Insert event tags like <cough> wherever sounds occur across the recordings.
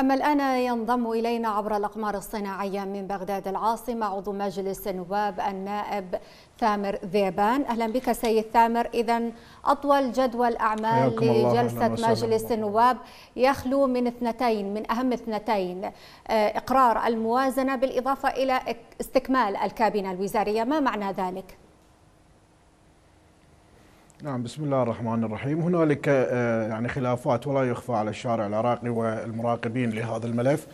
أما الآن ينضم إلينا عبر الأقمار الصناعية من بغداد العاصمة عضو مجلس النواب النائب ثامر ذيبان أهلا بك سيد ثامر إذا أطول جدول أعمال لجلسة مجلس النواب يخلو من اثنتين من أهم اثنتين آه، إقرار الموازنة بالإضافة إلى استكمال الكابينة الوزارية ما معنى ذلك؟ نعم بسم الله الرحمن الرحيم هنالك آه، يعني خلافات ولا يخفى على الشارع العراقي والمراقبين لهذا الملف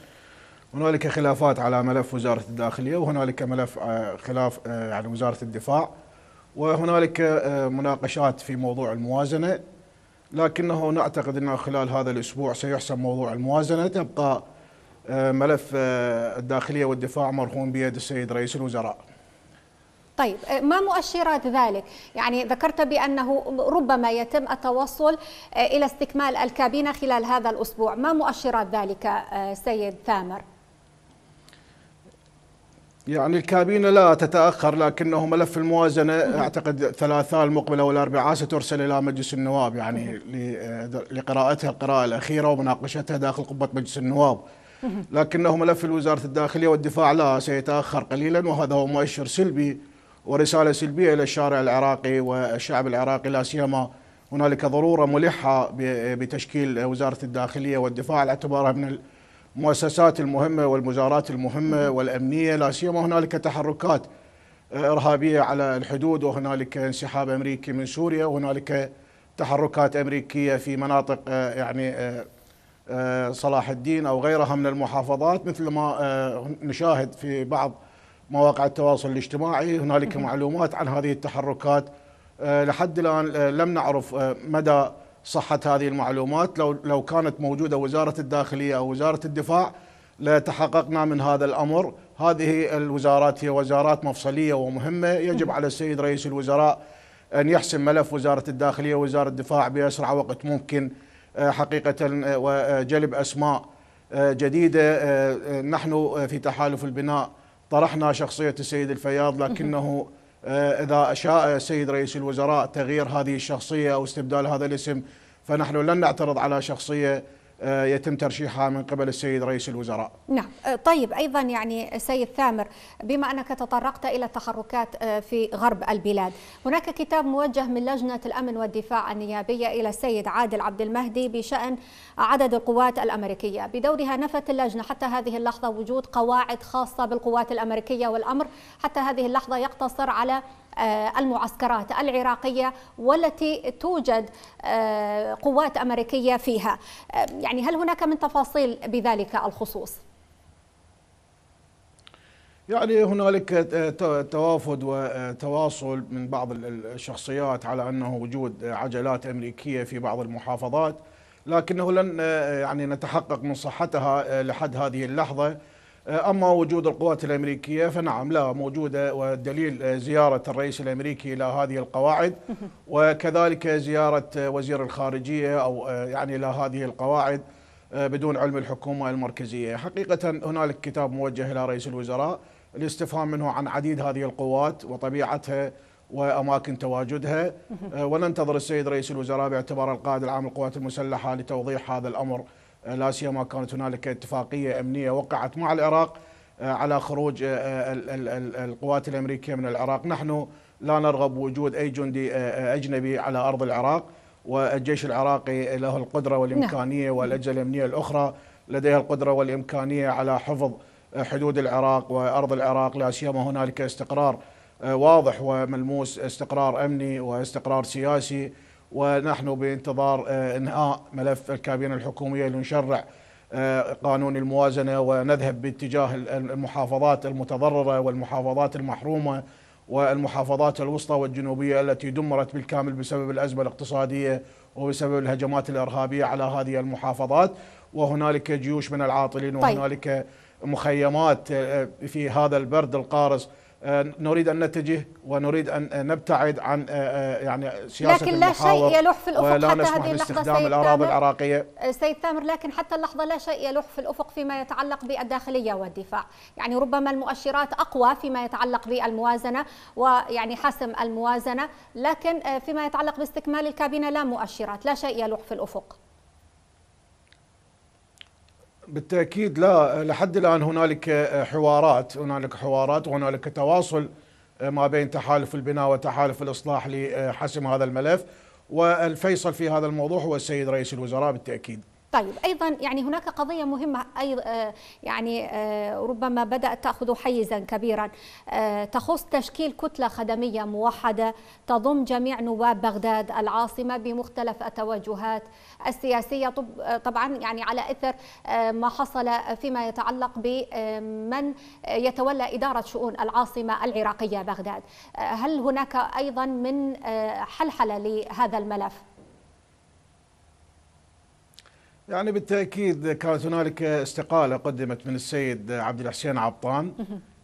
هنالك خلافات على ملف وزارة الداخلية وهنالك ملف آه، خلاف آه، يعني وزارة الدفاع وهنالك مناقشات في موضوع الموازنة لكنه نعتقد أنه خلال هذا الأسبوع سيحسم موضوع الموازنة تبقى ملف الداخلية والدفاع مرهون بيد السيد رئيس الوزراء طيب آه، ما مؤشرات ذلك؟ يعني ذكرت بأنه ربما يتم التوصل آه، إلى استكمال الكابينة خلال هذا الأسبوع ما مؤشرات ذلك آه، سيد ثامر؟ يعني الكابينة لا تتأخر لكنه ملف الموازنة أعتقد الثلاثاء المقبلة والأربعاء سترسل إلى مجلس النواب يعني لقراءتها القراءة الأخيرة ومناقشتها داخل قبة مجلس النواب لكنه ملف وزارة الداخلية والدفاع لا سيتأخر قليلا وهذا هو مؤشر سلبي ورسالة سلبية إلى الشارع العراقي والشعب العراقي لا سيما هنالك ضرورة ملحة بتشكيل وزارة الداخلية والدفاع على اعتبارها من المؤسسات المهمة والمزارات المهمة والأمنية لا سيما هنالك تحركات آه، إرهابية على الحدود وهنالك انسحاب أمريكي من سوريا وهنالك تحركات أمريكية في مناطق آه، يعني آه، صلاح الدين أو غيرها من المحافظات مثل ما نشاهد في بعض مواقع التواصل الاجتماعي هنالك معلومات عن هذه التحركات آه، لحد الآن آه، لم نعرف آه، مدى صحة هذه المعلومات لو لو كانت موجودة وزارة الداخلية أو وزارة الدفاع لتحققنا من هذا الأمر هذه الوزارات هي وزارات مفصلية ومهمة يجب على السيد رئيس الوزراء أن يحسم ملف وزارة الداخلية ووزارة الدفاع بأسرع وقت ممكن حقيقة وجلب أسماء جديدة نحن في تحالف البناء طرحنا شخصية السيد الفياض لكنه آه، إذا أشاء السيد رئيس الوزراء تغيير هذه الشخصية أو استبدال هذا الاسم فنحن لن نعترض على شخصية آه، يتم ترشيحها من قبل السيد رئيس الوزراء نعم آه، طيب أيضا يعني سيد ثامر بما أنك تطرقت إلى التحركات آه، في غرب البلاد هناك كتاب موجه من لجنة الأمن والدفاع النيابية إلى السيد عادل عبد المهدي بشأن عدد القوات الأمريكية بدورها نفت اللجنة حتى هذه اللحظة وجود قواعد خاصة بالقوات الأمريكية والأمر حتى هذه اللحظة يقتصر على آه، المعسكرات العراقية والتي توجد آه، قوات أمريكية فيها آه، يعني هل هناك من تفاصيل بذلك الخصوص؟ يعني هنالك توافد وتواصل من بعض الشخصيات على انه وجود عجلات امريكيه في بعض المحافظات لكنه لن يعني نتحقق من صحتها لحد هذه اللحظه آه، أما وجود القوات الأمريكية فنعم لا موجودة آه، والدليل آه، زيارة الرئيس الأمريكي إلى هذه القواعد <laughs> وكذلك زيارة وزير الخارجية أو يعني إلى هذه القواعد بدون علم الحكومة المركزية حقيقة هنالك كتاب موجه إلى رئيس الوزراء الاستفهام منه عن عديد هذه القوات وطبيعتها وأماكن تواجدها <laughs> وننتظر السيد رئيس الوزراء باعتبار القائد العام للقوات المسلحة لتوضيح هذا الأمر لا سيما كانت هنالك اتفاقيه امنيه وقعت مع العراق آه، على خروج آه، آه، القوات الامريكيه من العراق، نحن لا نرغب وجود اي جندي اجنبي على ارض العراق والجيش العراقي له القدره والامكانيه نعم. والاجهزه الامنيه الاخرى لديها القدره والامكانيه على حفظ حدود العراق وارض العراق لا سيما هنالك استقرار واضح وملموس استقرار امني واستقرار سياسي ونحن بانتظار آه، انهاء ملف الكابينه الحكوميه لنشرع آه، قانون الموازنه ونذهب باتجاه المحافظات المتضرره والمحافظات المحرومه والمحافظات الوسطى والجنوبيه التي دمرت بالكامل بسبب الازمه الاقتصاديه وبسبب الهجمات الارهابيه على هذه المحافظات وهنالك جيوش من العاطلين طيب. وهنالك مخيمات آه، في هذا البرد القارس آه، نريد ان نتجه ونريد ان نبتعد عن آه، آه، يعني سياسه لكن لا شيء يلوح في الافق حتى نسمح هذه باستخدام الاراضي العراقيه سيد تامر لكن حتى اللحظه لا شيء يلوح في الافق فيما يتعلق بالداخليه والدفاع، يعني ربما المؤشرات اقوى فيما يتعلق بالموازنه ويعني حسم الموازنه، لكن فيما يتعلق باستكمال الكابينه لا مؤشرات، لا شيء يلوح في الافق. بالتاكيد لا لحد الان هنالك حوارات هنالك حوارات وهنالك تواصل ما بين تحالف البناء وتحالف الاصلاح لحسم هذا الملف والفيصل في هذا الموضوع هو السيد رئيس الوزراء بالتاكيد طيب ايضا يعني هناك قضيه مهمه اي آه، يعني آه، ربما بدات تاخذ حيزا كبيرا آه، تخص تشكيل كتله خدميه موحده تضم جميع نواب بغداد العاصمه بمختلف التوجهات السياسيه طبعا يعني على اثر ما حصل فيما يتعلق بمن يتولى اداره شؤون العاصمه العراقيه بغداد هل هناك ايضا من حلحله لهذا الملف يعني بالتاكيد كانت هنالك استقاله قدمت من السيد عبد الحسين عبطان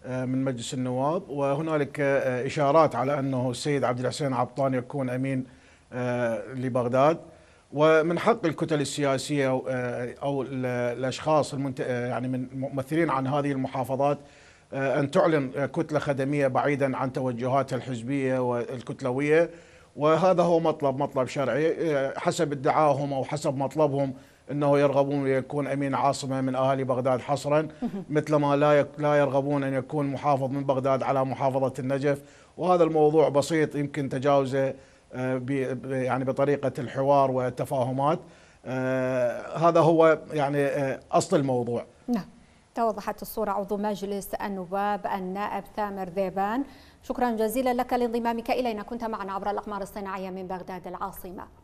آه، من مجلس النواب وهنالك آه، اشارات على انه السيد عبد الحسين عبطان يكون امين آه، لبغداد ومن حق الكتل السياسيه او الاشخاص المنت... يعني من ممثلين عن هذه المحافظات ان تعلن كتله خدميه بعيدا عن توجهاتها الحزبيه والكتلويه وهذا هو مطلب مطلب شرعي حسب ادعائهم او حسب مطلبهم انه يرغبون ان يكون امين عاصمه من اهالي بغداد حصرا <laughs> مثل ما لا لا يرغبون ان يكون محافظ من بغداد على محافظه النجف وهذا الموضوع بسيط يمكن تجاوزه آه، يعني بطريقه الحوار والتفاهمات آه، هذا هو يعني آه، اصل الموضوع نعم توضحت الصورة عضو مجلس النواب النائب ثامر ذيبان شكرا جزيلا لك لانضمامك إلينا كنت معنا عبر الأقمار الصناعية من بغداد العاصمة